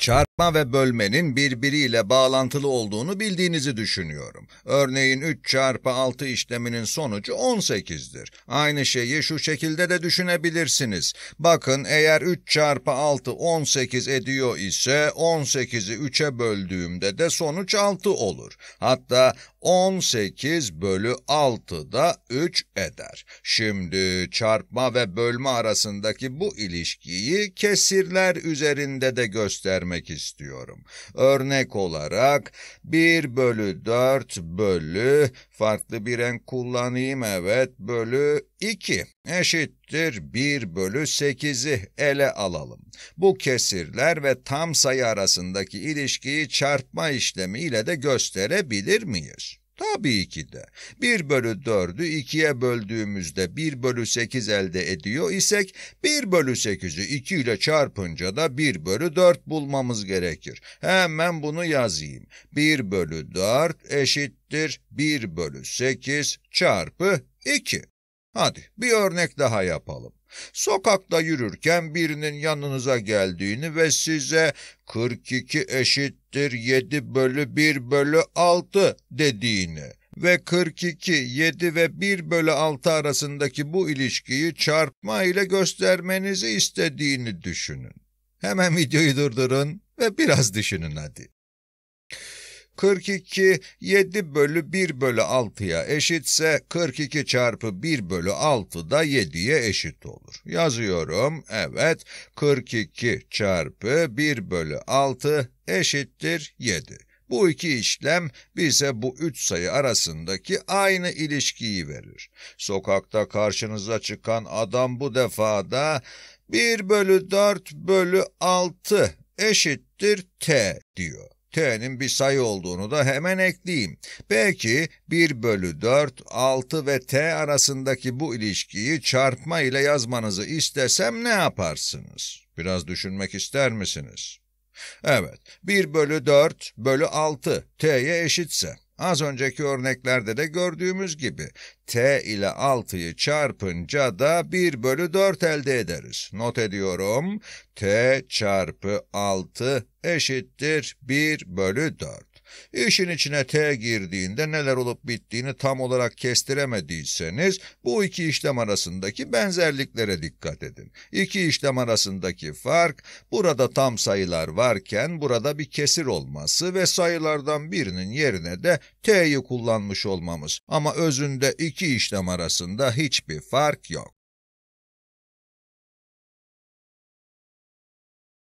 çarpma ve bölmenin birbiriyle bağlantılı olduğunu bildiğinizi düşünüyorum. Örneğin 3 çarpı 6 işleminin sonucu 18'dir. Aynı şeyi şu şekilde de düşünebilirsiniz. Bakın eğer 3 çarpı 6 18 ediyor ise 18'i 3'e böldüğümde de sonuç 6 olur. Hatta 18 bölü 6 da 3 eder. Şimdi çarpma ve bölme arasındaki bu ilişkiyi kesirler üzerinde de göstermek vermek istiyorum. Örnek olarak 1 bölü 4 bölü farklı bir renk kullanayım evet bölü 2 eşittir 1 bölü 8'i ele alalım. Bu kesirler ve tam sayı arasındaki ilişkiyi çarpma işlemiyle de gösterebilir miyiz? Tabii ki de. 1 bölü 4'ü 2'ye böldüğümüzde 1 bölü 8 elde ediyor isek 1 bölü 8'i 2 ile çarpınca da 1 bölü 4 bulmamız gerekir. Hemen bunu yazayım. 1 bölü 4 eşittir 1 bölü 8 çarpı 2. Hadi bir örnek daha yapalım. Sokakta yürürken birinin yanınıza geldiğini ve size 42 eşittir 7 bölü 1 bölü 6 dediğini ve 42, 7 ve 1 bölü 6 arasındaki bu ilişkiyi çarpma ile göstermenizi istediğini düşünün. Hemen videoyu durdurun ve biraz düşünün hadi. 42 7 bölü 1 bölü 6'ya eşitse 42 çarpı 1 bölü 6 da 7'ye eşit olur. Yazıyorum. Evet 42 çarpı 1 bölü 6 eşittir 7. Bu iki işlem bize bu üç sayı arasındaki aynı ilişkiyi verir. Sokakta karşınıza çıkan adam bu defada 1 bölü 4 bölü 6 eşittir t diyor. T'nin bir sayı olduğunu da hemen ekleyeyim. Belki 1 bölü 4, 6 ve T arasındaki bu ilişkiyi çarpma ile yazmanızı istesem ne yaparsınız? Biraz düşünmek ister misiniz? Evet, 1 bölü 4 bölü 6 T'ye eşitse. Az önceki örneklerde de gördüğümüz gibi t ile 6'yı çarpınca da 1 bölü 4 elde ederiz. Not ediyorum t çarpı 6 eşittir 1 bölü 4. İşin içine T girdiğinde neler olup bittiğini tam olarak kestiremediyseniz bu iki işlem arasındaki benzerliklere dikkat edin. İki işlem arasındaki fark burada tam sayılar varken burada bir kesir olması ve sayılardan birinin yerine de T'yi kullanmış olmamız. Ama özünde iki işlem arasında hiçbir fark yok.